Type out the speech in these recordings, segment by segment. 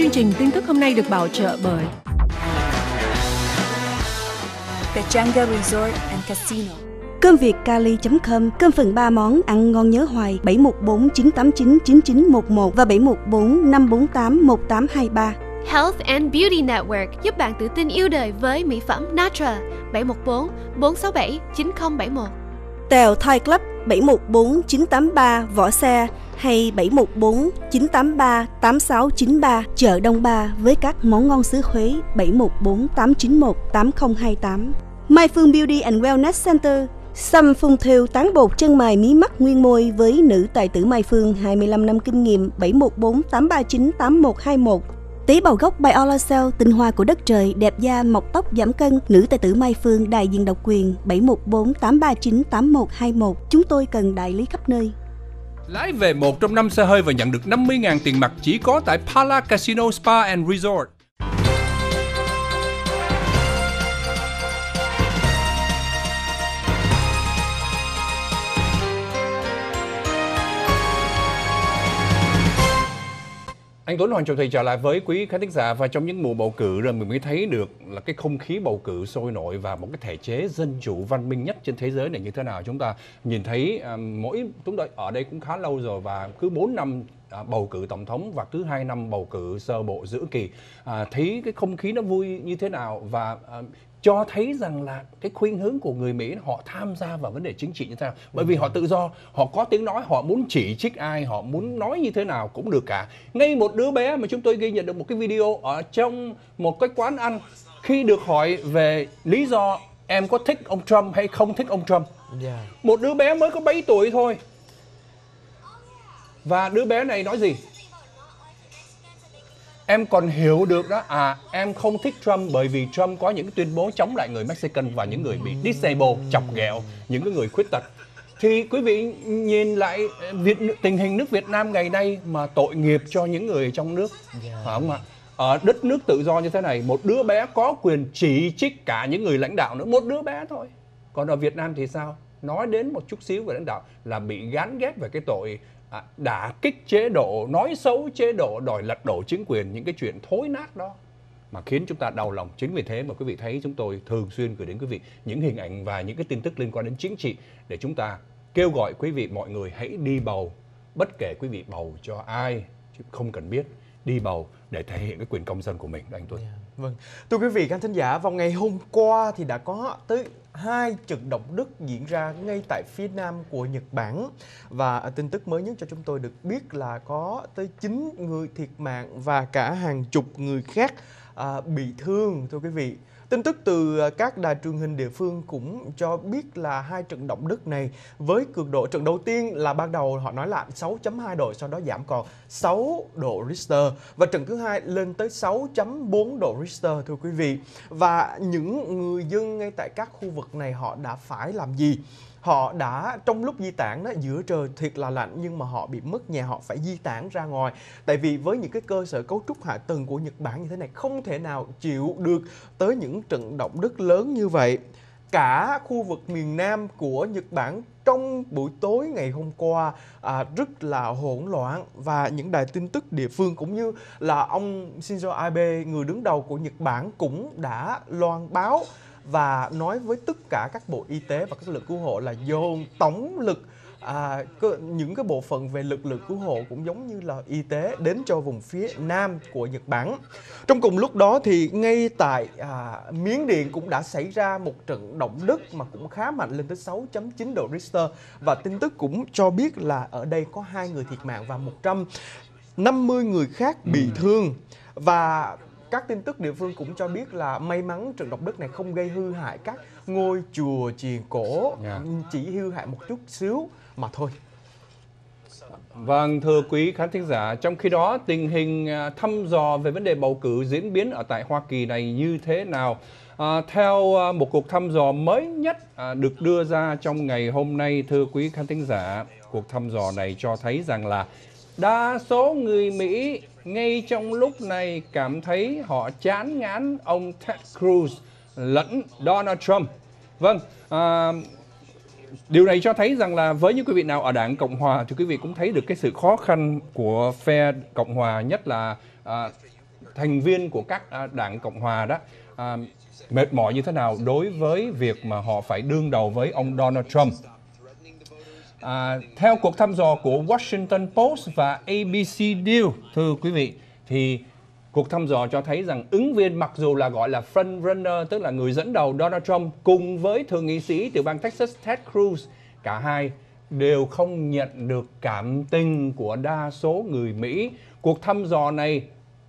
Chương trình tin tức hôm nay được bảo trợ bởi The Jungle Resort and Casino. Cơm Việt Cali.com, cơm phần 3 món ăn ngon nhớ hoài 714 989 9911 và 714 548 1823. Health and Beauty Network giúp bạn tự tin yêu đời với mỹ phẩm Natura 714 467 9071. Tèo Thai Club 714983 Võ Xe hay 7149838693 chợ Đông Ba với các món ngon xứ Huế 7148918028. Mai Phương Beauty and Wellness Center Xăm phun thêu tán bột chân mày mí mắt nguyên môi với nữ tài tử Mai Phương 25 năm kinh nghiệm 714 839 8121 tí bầu gốc Biola Cell, tinh hoa của đất trời, đẹp da, mọc tóc, giảm cân, nữ tài tử Mai Phương, đại diện độc quyền 714-839-8121. Chúng tôi cần đại lý khắp nơi. Lái về một trong năm xe hơi và nhận được 50.000 tiền mặt chỉ có tại Pala Casino Spa and Resort. Anh Tuấn Hoàng Trọng Thùy trở lại với quý khán thính giả và trong những mùa bầu cử rồi mình mới thấy được là cái không khí bầu cử sôi nổi và một cái thể chế dân chủ văn minh nhất trên thế giới này như thế nào. Chúng ta nhìn thấy à, mỗi chúng tôi ở đây cũng khá lâu rồi và cứ 4 năm à, bầu cử tổng thống và cứ hai năm bầu cử sơ bộ giữa kỳ à, thấy cái không khí nó vui như thế nào và cho thấy rằng là cái khuynh hướng của người Mỹ họ tham gia vào vấn đề chính trị như thế nào bởi vì ừ. họ tự do họ có tiếng nói họ muốn chỉ trích ai họ muốn nói như thế nào cũng được cả ngay một đứa bé mà chúng tôi ghi nhận được một cái video ở trong một cái quán ăn khi được hỏi về lý do em có thích ông Trump hay không thích ông Trump một đứa bé mới có 7 tuổi thôi và đứa bé này nói gì em còn hiểu được đó à em không thích Trump bởi vì Trump có những tuyên bố chống lại người Mexican và những người bị disable chọc ghẹo những cái người khuyết tật thì quý vị nhìn lại eh, Việt, tình hình nước Việt Nam ngày nay mà tội nghiệp cho những người trong nước yeah. Dạ. phải không ạ ở đất nước tự do như thế này một đứa bé có quyền chỉ trích cả những người lãnh đạo nữa một đứa bé thôi còn ở Việt Nam thì sao nói đến một chút xíu về lãnh đạo là bị gán ghép về cái tội À, đã kích chế độ, nói xấu chế độ, đòi lật đổ chính quyền những cái chuyện thối nát đó mà khiến chúng ta đau lòng. Chính vì thế mà quý vị thấy chúng tôi thường xuyên gửi đến quý vị những hình ảnh và những cái tin tức liên quan đến chính trị để chúng ta kêu gọi quý vị mọi người hãy đi bầu bất kể quý vị bầu cho ai chứ không cần biết đi bầu để thể hiện cái quyền công dân của mình đó anh Tuấn. Yeah. Dạ, vâng. Thưa quý vị khán thính giả, vào ngày hôm qua thì đã có tới hai trận động đất diễn ra ngay tại phía nam của Nhật Bản. Và tin tức mới nhất cho chúng tôi được biết là có tới 9 người thiệt mạng và cả hàng chục người khác à, bị thương thưa quý vị. Tin tức từ à, các đài truyền hình địa phương cũng cho biết là hai trận động đất này với cường độ trận đầu tiên là ban đầu họ nói là 6.2 độ sau đó giảm còn 6 độ Richter và trận thứ hai lên tới 6.4 độ Richter thưa quý vị. Và những người dân ngay tại các khu vực này họ đã phải làm gì? họ đã trong lúc di tản đó giữa trời thiệt là lạnh nhưng mà họ bị mất nhà họ phải di tản ra ngoài tại vì với những cái cơ sở cấu trúc hạ tầng của Nhật Bản như thế này không thể nào chịu được tới những trận động đất lớn như vậy cả khu vực miền Nam của Nhật Bản trong buổi tối ngày hôm qua à, rất là hỗn loạn và những đài tin tức địa phương cũng như là ông Shinzo Abe người đứng đầu của Nhật Bản cũng đã loan báo và nói với tất cả các bộ y tế và các lực cứu hộ là dồn tổng lực à, cơ, những cái bộ phận về lực lượng cứu hộ cũng giống như là y tế đến cho vùng phía nam của Nhật Bản. Trong cùng lúc đó thì ngay tại à, Miến Điện cũng đã xảy ra một trận động đất mà cũng khá mạnh lên tới 6.9 độ Richter và tin tức cũng cho biết là ở đây có hai người thiệt mạng và 150 người khác bị ừ. thương và các tin tức địa phương cũng cho biết là may mắn trận động đất này không gây hư hại các ngôi chùa chiền cổ yeah. Dạ. chỉ hư hại một chút xíu mà thôi Vâng, thưa quý khán thính giả, trong khi đó tình hình à, thăm dò về vấn đề bầu cử diễn biến ở tại Hoa Kỳ này như thế nào? À, theo à, một cuộc thăm dò mới nhất à, được đưa ra trong ngày hôm nay, thưa quý khán thính giả, cuộc thăm dò này cho thấy rằng là đa số người Mỹ ngay trong lúc này cảm thấy họ chán ngán ông Ted Cruz lẫn Donald Trump. Vâng, à, điều này cho thấy rằng là với những quý vị nào ở đảng Cộng Hòa thì quý vị cũng thấy được cái sự khó khăn của phe Cộng Hòa nhất là à, thành viên của các à, đảng Cộng Hòa đó à, mệt mỏi như thế nào đối với việc mà họ phải đương đầu với ông Donald Trump. À, theo cuộc thăm dò của Washington Post và ABC News, thưa quý vị, thì cuộc thăm dò cho thấy rằng ứng viên mặc dù là gọi là front runner, tức là người dẫn đầu Donald Trump, cùng với thượng nghị sĩ tiểu bang Texas Ted Cruz, cả hai đều không nhận được cảm tình của đa số người Mỹ. Cuộc thăm dò này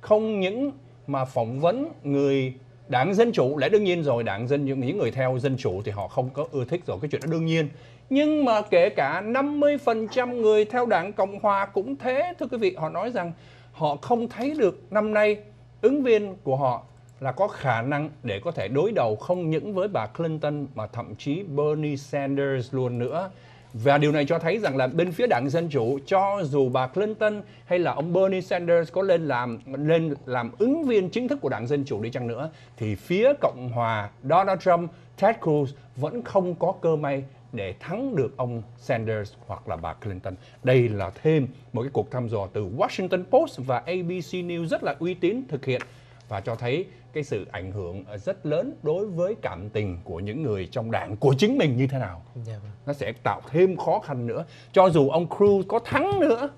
không những mà phỏng vấn người đảng Dân Chủ, lẽ đương nhiên rồi, đảng Dân những người theo Dân Chủ thì họ không có ưa thích rồi, cái chuyện đó đương nhiên nhưng mà kể cả 50% người theo đảng Cộng Hòa cũng thế thưa quý vị họ nói rằng họ không thấy được năm nay ứng viên của họ là có khả năng để có thể đối đầu không những với bà Clinton mà thậm chí Bernie Sanders luôn nữa. Và điều này cho thấy rằng là bên phía đảng Dân Chủ cho dù bà Clinton hay là ông Bernie Sanders có lên làm lên làm ứng viên chính thức của đảng Dân Chủ đi chăng nữa thì phía Cộng Hòa Donald Trump, Ted Cruz vẫn không có cơ may để thắng được ông Sanders hoặc là bà Clinton. Đây là thêm một cái cuộc thăm dò từ Washington Post và ABC News rất là uy tín thực hiện và cho thấy cái sự ảnh hưởng rất lớn đối với cảm tình của những người trong đảng của chính mình như thế nào. Dạ vâng. Nó sẽ tạo thêm khó khăn nữa. Cho dù ông Cruz có thắng nữa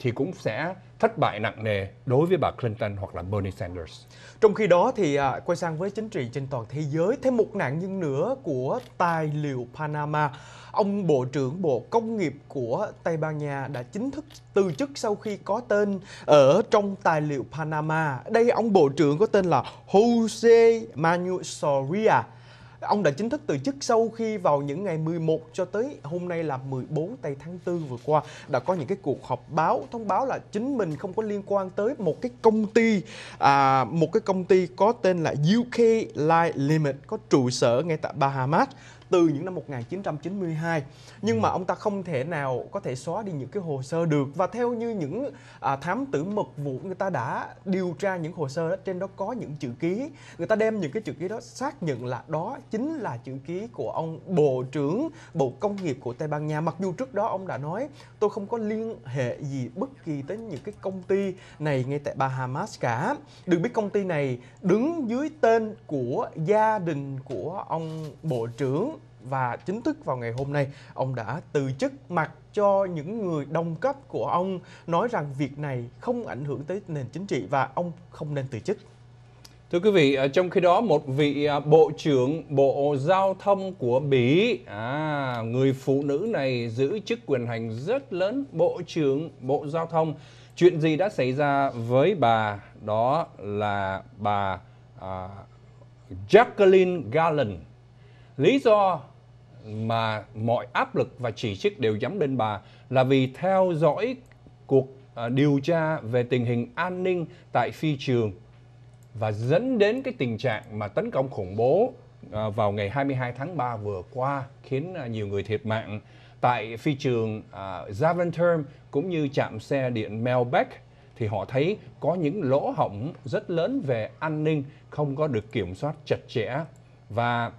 thì cũng sẽ thất bại nặng nề đối với bà Clinton hoặc là Bernie Sanders. Trong khi đó thì à, quay sang với chính trị trên toàn thế giới, thêm một nạn nhân nữa của tài liệu Panama. Ông Bộ trưởng Bộ Công nghiệp của Tây Ban Nha đã chính thức từ chức sau khi có tên ở trong tài liệu Panama. Đây ông Bộ trưởng có tên là Jose Manuel Soria Ông đã chính thức từ chức sau khi vào những ngày 11 cho tới hôm nay là 14 tây tháng 4 vừa qua đã có những cái cuộc họp báo thông báo là chính mình không có liên quan tới một cái công ty à, một cái công ty có tên là UK Light Limit có trụ sở ngay tại Bahamas từ những năm 1992 nhưng mà ông ta không thể nào có thể xóa đi những cái hồ sơ được và theo như những à, thám tử mật vụ người ta đã điều tra những hồ sơ đó trên đó có những chữ ký người ta đem những cái chữ ký đó xác nhận là đó chính là chữ ký của ông bộ trưởng bộ công nghiệp của Tây Ban Nha mặc dù trước đó ông đã nói tôi không có liên hệ gì bất kỳ tới những cái công ty này ngay tại Bahamas cả được biết công ty này đứng dưới tên của gia đình của ông bộ trưởng và chính thức vào ngày hôm nay ông đã từ chức mặc cho những người đồng cấp của ông nói rằng việc này không ảnh hưởng tới nền chính trị và ông không nên từ chức. Thưa quý vị, ờ, trong khi đó một vị ờ, Bộ trưởng Bộ Giao thông của Bỉ, à, người phụ nữ này giữ chức quyền hành rất lớn Bộ trưởng Bộ Giao thông. Chuyện gì đã xảy ra với bà? Đó là bà à, Jacqueline Garland. Lý do mà mọi áp lực và chỉ trích đều nhắm đến bà là vì theo dõi cuộc à, điều tra về tình hình an ninh tại phi trường và dẫn đến cái tình trạng mà tấn công khủng bố à, vào ngày 22 tháng 3 vừa qua khiến à, nhiều người thiệt mạng tại phi trường uh, cũng như trạm xe điện Melbeck thì họ thấy có những lỗ hổng rất lớn về an ninh không có được kiểm soát chặt chẽ và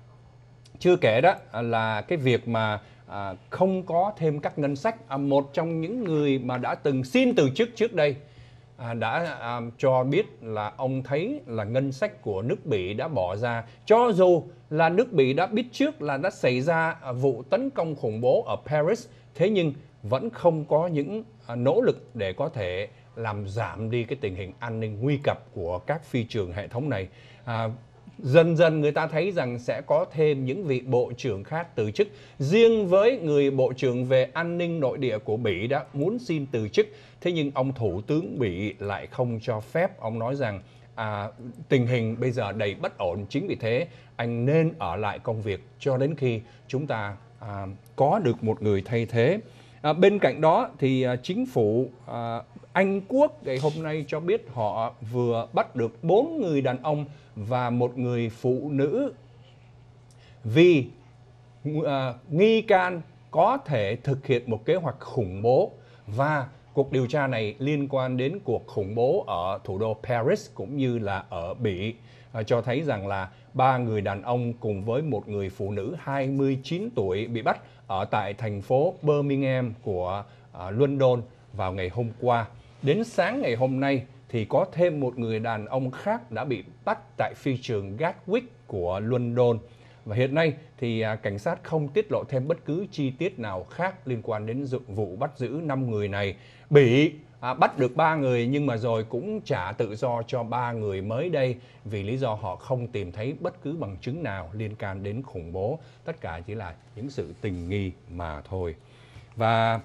chưa kể đó à, là cái việc mà à, không có thêm các ngân sách à, một trong những người mà đã từng xin từ chức trước đây à, đã à, cho biết là ông thấy là ngân sách của nước Bỉ đã bỏ ra cho dù là nước Bỉ đã biết trước là đã xảy ra à, vụ tấn công khủng bố ở Paris thế nhưng vẫn không có những à, nỗ lực để có thể làm giảm đi cái tình hình an ninh nguy cập của các phi trường hệ thống này à, dần dần người ta thấy rằng sẽ có thêm những vị bộ trưởng khác từ chức. Riêng với người bộ trưởng về an ninh nội địa của Bỉ đã muốn xin từ chức, thế nhưng ông thủ tướng Bỉ lại không cho phép. Ông nói rằng à, tình hình bây giờ đầy bất ổn, chính vì thế anh nên ở lại công việc cho đến khi chúng ta à, có được một người thay thế. À, bên cạnh đó thì à, chính phủ à, Anh Quốc ngày hôm nay cho biết họ vừa bắt được 4 người đàn ông và một người phụ nữ vì à, nghi can có thể thực hiện một kế hoạch khủng bố và cuộc điều tra này liên quan đến cuộc khủng bố ở thủ đô Paris cũng như là ở Bỉ à, cho thấy rằng là ba người đàn ông cùng với một người phụ nữ 29 tuổi bị bắt ở tại thành phố Birmingham của uh, London vào ngày hôm qua. Đến sáng ngày hôm nay thì có thêm một người đàn ông khác đã bị bắt tại phi trường Gatwick của London. Và hiện nay thì à, cảnh sát không tiết lộ thêm bất cứ chi tiết nào khác liên quan đến vụ bắt giữ 5 người này bị à, bắt được ba người nhưng mà rồi cũng trả tự do cho ba người mới đây vì lý do họ không tìm thấy bất cứ bằng chứng nào liên can đến khủng bố tất cả chỉ là những sự tình nghi mà thôi và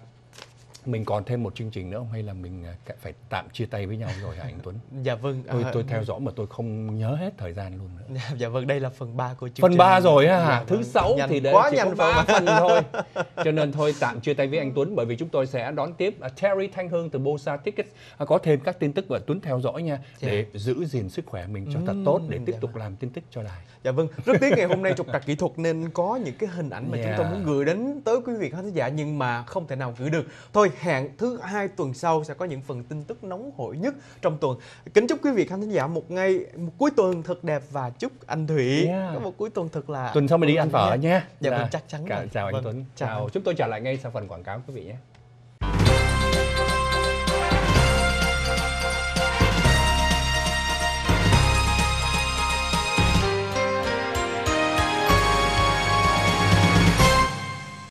mình còn thêm một chương trình nữa không hay là mình à, phải tạm chia tay với nhau rồi hả anh Tuấn? Dạ vâng. Tôi à, tôi ừ. theo dõi mà tôi không nhớ hết thời gian luôn nữa. Dạ vâng, đây là phần 3 của chương phần trình. Phần 3 rồi hả? Dạ, Thứ vâng, sáu thì đấy quá chỉ nhanh có 3 vâng phần thôi. Cho nên thôi tạm chia tay với anh Tuấn bởi vì chúng tôi sẽ đón tiếp à, Terry Thanh Hương từ Bosa Tickets có thêm các tin tức và Tuấn theo dõi nha dạ. để giữ gìn sức khỏe mình cho thật tốt để dạ tiếp dạ. tục vâng. làm tin tức cho đài. Dạ vâng, rất tiếc ngày hôm nay trục trặc kỹ thuật nên có những cái hình ảnh mà yeah. chúng tôi dạ. muốn gửi đến tới quý vị khán giả nhưng mà không thể nào gửi được. Thôi hẹn thứ hai tuần sau sẽ có những phần tin tức nóng hổi nhất trong tuần. Kính chúc quý vị khán thính giả một ngày một cuối tuần thật đẹp và chúc anh Thủy yeah. có một cuối tuần thật là tuần sau mình đi ăn phở nha. Dạ, dạ. Vâng, chắc chắn. Cả, chào anh vâng. Tuấn. Chào. chào. Chúng tôi trở lại ngay sau phần quảng cáo quý vị nhé.